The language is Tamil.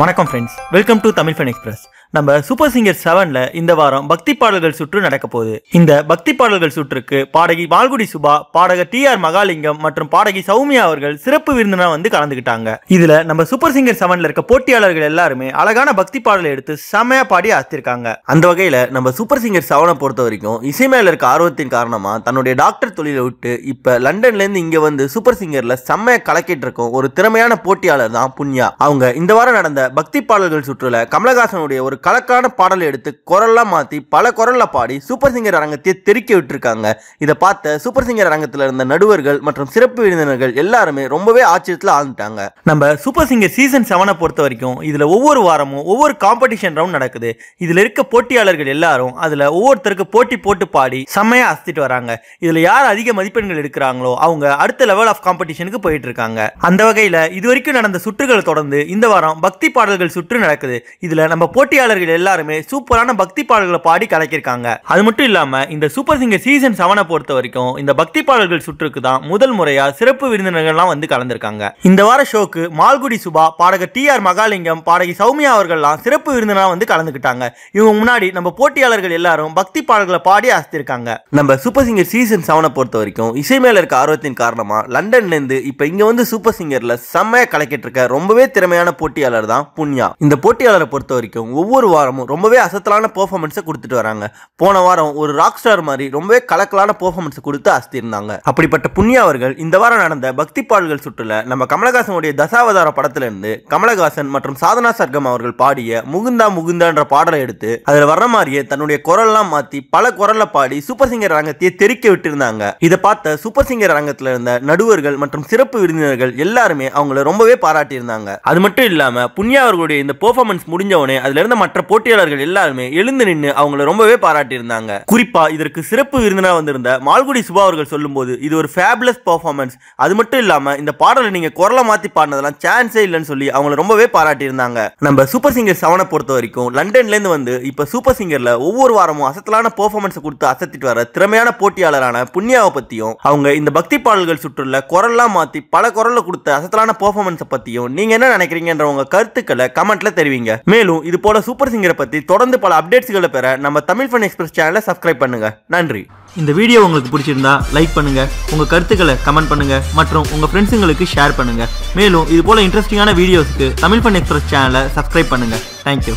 வணக்கம் friends welcome to Tamil fun express நம்ம சூப்பர் சிங்கர் செவன்ல இந்த வாரம் பக்தி பாடல்கள் சுற்று நடக்க போகுது இந்த பக்தி பாடல்கள் சுற்றுக்கு பாடகி வால்குடி சுபா பாடகர் டி ஆர் மகாலிங்கம் மற்றும் பாடகி சௌமியா அவர்கள் சிறப்பு விருந்தினா வந்து கலந்துகிட்டாங்க இதுல நம்ம சூப்பர் சிங்கர் செவன்ல இருக்க போட்டியாளர்கள் எல்லாருமே அழகான பக்தி பாடலை எடுத்து செமையா பாடி அத்திருக்காங்க அந்த வகையில நம்ம சூப்பர் சிங்கர் செவனை பொறுத்த வரைக்கும் இசை மேல இருக்க ஆர்வத்தின் காரணமா தன்னுடைய டாக்டர் தொழிலை விட்டு இப்ப லண்டன்ல இருந்து இங்க வந்து சூப்பர் சிங்கர்ல செம்மைய கலக்கிட்டு இருக்கும் ஒரு திறமையான போட்டியாளர் தான் புண்ணியா அவங்க இந்த வாரம் நடந்த பக்தி பாடல்கள் சுற்றுல கமலஹாசனுடைய ஒரு கலக்கான பாடல் எடுத்து குரல்லாம் மாற்றி பல குரலில் பாடி சூப்பர் சிங்கர் அரங்கத்தை தெருக்கி விட்டுருக்காங்க இதை பார்த்த சூப்பர் சிங்கர் அரங்கத்தில் இருந்த நடுவர்கள் மற்றும் சிறப்பு விருந்தினர்கள் எல்லாருமே ரொம்பவே ஆச்சரியத்தில் ஆழ்ந்துட்டாங்க நம்ம சூப்பர் சிங்கர் சீசன் செவனை பொறுத்த வரைக்கும் இதில் ஒவ்வொரு வாரமும் ஒவ்வொரு காம்படிஷன் ரவுண்ட் நடக்குது இதில் இருக்க போட்டியாளர்கள் எல்லாரும் அதில் ஒவ்வொருத்தருக்கு போட்டி போட்டு பாடி செம்மையாக அசத்திட்டு வராங்க இதில் யார் அதிக மதிப்பெண்கள் எடுக்கிறாங்களோ அவங்க அடுத்த லெவல் ஆஃப் காம்படிஷனுக்கு போயிட்டு இருக்காங்க அந்த வகையில் இது வரைக்கும் நடந்த சுற்றுகளை தொடர்ந்து இந்த வாரம் பக்தி பாடல்கள் சுற்று நடக்குது இதில் நம்ம போட்டியாளர் பாடல்கள் எல்லாருமே சூப்பரான பக்தி பாடல்களை பாடி கலக்கியிருக்காங்க அது மட்டும் இல்லாம இந்த சூப்பர் சிங்கர் சீசன் செவனை பொறுத்த வரைக்கும் இந்த பக்தி பாடல்கள் சுற்றுக்கு தான் முதல் முறையா சிறப்பு விருந்தினர்கள்லாம் வந்து கலந்திருக்காங்க இந்த வார ஷோக்கு மால்குடி சுபா பாடகர் டி ஆர் மகாலிங்கம் பாடகி சௌமியா அவர்கள்லாம் சிறப்பு விருந்தினா வந்து கலந்துக்கிட்டாங்க இவங்க முன்னாடி நம்ம போட்டியாளர்கள் எல்லாரும் பக்தி பாடல்களை பாடி அசத்திருக்காங்க நம்ம சூப்பர் சிங்கர் சீசன் செவனை பொறுத்த வரைக்கும் இசை மேல இருக்க ஆர்வத்தின் காரணமா லண்டன்ல இருந்து இப்ப இங்க வந்து சூப்பர் சிங்கர்ல செம்மையா கலக்கிட்டு இருக்க ரொம்பவே திறமையான போட்டியாளர் தான் புண்ணியா இந்த போட்டியாளரை பொறுத்த வரைக்கும் ஒவ்வொரு ஒவ்வொரு வாரமும் ரொம்பவே அசத்தலான பெர்ஃபார்மன்ஸை கொடுத்துட்டு வராங்க போன வாரம் ஒரு ராக் ஸ்டார் மாதிரி ரொம்பவே கலக்கலான பெர்ஃபார்மன்ஸை கொடுத்து அசத்திருந்தாங்க அப்படிப்பட்ட புண்ணியா அவர்கள் இந்த வாரம் நடந்த பக்தி பாடல்கள் சுற்றுல நம்ம கமலஹாசனுடைய தசாவதார படத்திலிருந்து கமலஹாசன் மற்றும் சாதனா சர்க்கம் அவர்கள் பாடிய முகுந்தா முகுந்தான்ற பாடலை எடுத்து அதில் வர்ற மாதிரியே தன்னுடைய குரல்லாம் மாற்றி பல குரல்ல பாடி சூப்பர் சிங்கர் ரங்கத்தையே தெரிக்க விட்டிருந்தாங்க இதை பார்த்த சூப்பர் சிங்கர் ரங்கத்தில் இருந்த நடுவர்கள் மற்றும் சிறப்பு விருந்தினர்கள் எல்லாருமே அவங்கள ரொம்பவே பாராட்டியிருந்தாங்க அது மட்டும் இல்லாமல் புண்ணியா அவர்களுடைய இந்த பெர்ஃபார்மன்ஸ் முடிஞ்சவனே அதுல இருந்த மற்ற போட்டியாளர்கள் எல்லாருமே எழுந்து நின்று அவங்கள ரொம்பவே பாராட்டியிருந்தாங்க குறிப்பா இதற்கு சிறப்பு விருந்தினா வந்திருந்த மால்குடி சுபா அவர்கள் சொல்லும்போது இது ஒரு ஃபேப்லஸ் பர்ஃபார்மன்ஸ் அது மட்டும் இல்லாம இந்த பாடலை நீங்க குரலை மாத்தி பாடினதெல்லாம் சான்ஸே இல்லைன்னு சொல்லி அவங்கள ரொம்பவே பாராட்டியிருந்தாங்க நம்ம சூப்பர் சிங்கர் செவனை பொறுத்த வரைக்கும் லண்டன்ல இருந்து வந்து இப்ப சூப்பர் சிங்கர்ல ஒவ்வொரு வாரமும் அசத்தலான பெர்ஃபார்மன்ஸ் கொடுத்து அசத்திட்டு வர திறமையான போட்டியாளரான புண்ணியாவை பத்தியும் அவங்க இந்த பக்தி பாடல்கள் சுற்றுல குரல்லாம் மாத்தி பல குரல்ல கொடுத்த அசத்தலான பெர்ஃபார்மன்ஸை பத்தியும் நீங்க என்ன நினைக்கிறீங்கன்ற உங்க கருத்துக்களை கமெண்ட்ல தெரிவிங்க மேலும் இது போல சூப்பர் சூப்பர் சிங்கரை பற்றி தொடர்ந்து பல அப்டேட்ஸ்களை பெற நம்ம தமிழ் ஃபன் எக்ஸ்பிரஸ் சேனலை சப்ஸ்கிரைப் பண்ணுங்கள் நன்றி இந்த வீடியோ உங்களுக்கு பிடிச்சிருந்தா லைக் பண்ணுங்க உங்க கருத்துக்களை கமெண்ட் பண்ணுங்க மற்றும் உங்க ஃப்ரெண்ட்ஸுங்களுக்கு ஷேர் பண்ணுங்க மேலும் இது போல இன்ட்ரெஸ்டிங்கான வீடியோஸ்க்கு தமிழ் ஃபன் எக்ஸ்பிரஸ் சேனலை சப்ஸ்கிரைப் பண்ணுங்க தேங்க்யூ